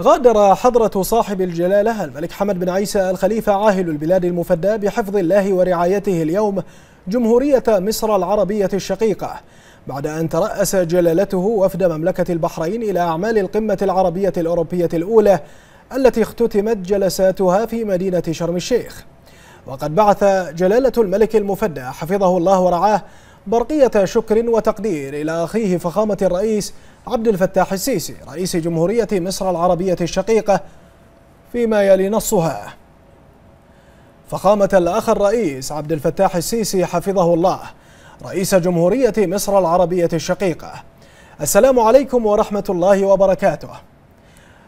غادر حضرة صاحب الجلالة الملك حمد بن عيسى الخليفة عاهل البلاد المفدى بحفظ الله ورعايته اليوم جمهورية مصر العربية الشقيقة بعد أن ترأس جلالته وفد مملكة البحرين إلى أعمال القمة العربية الأوروبية الأولى التي اختتمت جلساتها في مدينة شرم الشيخ وقد بعث جلالة الملك المفدى حفظه الله ورعاه برقية شكر وتقدير إلى أخيه فخامة الرئيس عبد الفتاح السيسي رئيس جمهورية مصر العربية الشقيقة فيما يلي نصها فخامة الأخ الرئيس عبد الفتاح السيسي حفظه الله رئيس جمهورية مصر العربية الشقيقة السلام عليكم ورحمة الله وبركاته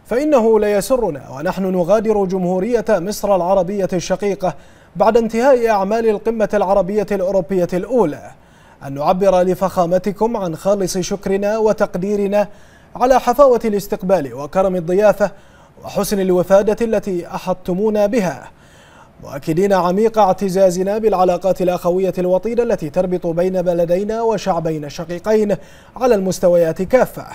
فإنه ليسرنا ونحن نغادر جمهورية مصر العربية الشقيقة بعد انتهاء أعمال القمة العربية الأوروبية الأولى أن نعبر لفخامتكم عن خالص شكرنا وتقديرنا على حفاوة الاستقبال وكرم الضيافة وحسن الوفادة التي أحطتمونا بها مؤكدين عميق اعتزازنا بالعلاقات الأخوية الوطيدة التي تربط بين بلدينا وشعبين شقيقين على المستويات كافة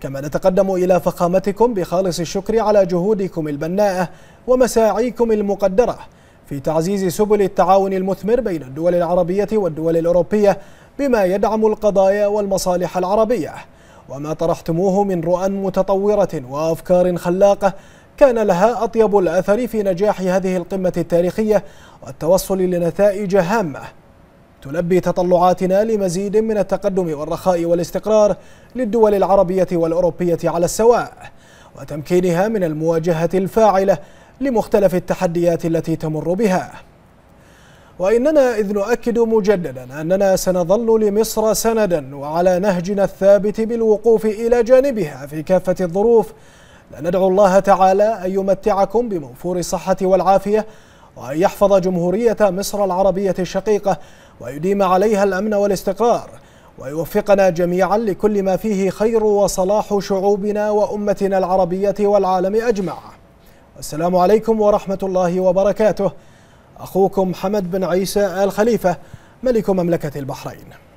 كما نتقدم إلى فخامتكم بخالص الشكر على جهودكم البناءة ومساعيكم المقدرة في تعزيز سبل التعاون المثمر بين الدول العربية والدول الأوروبية بما يدعم القضايا والمصالح العربية وما طرحتموه من رؤى متطورة وأفكار خلاقة كان لها أطيب الأثر في نجاح هذه القمة التاريخية والتوصل لنتائج هامة تلبي تطلعاتنا لمزيد من التقدم والرخاء والاستقرار للدول العربية والأوروبية على السواء وتمكينها من المواجهة الفاعلة لمختلف التحديات التي تمر بها وإننا إذ نؤكد مجددا أننا سنظل لمصر سندا وعلى نهجنا الثابت بالوقوف إلى جانبها في كافة الظروف لندعو الله تعالى أن يمتعكم بموفور الصحة والعافية وأن يحفظ جمهورية مصر العربية الشقيقة ويديم عليها الأمن والاستقرار ويوفقنا جميعا لكل ما فيه خير وصلاح شعوبنا وأمتنا العربية والعالم أجمع السلام عليكم ورحمة الله وبركاته أخوكم حمد بن عيسى آل خليفة ملك مملكة البحرين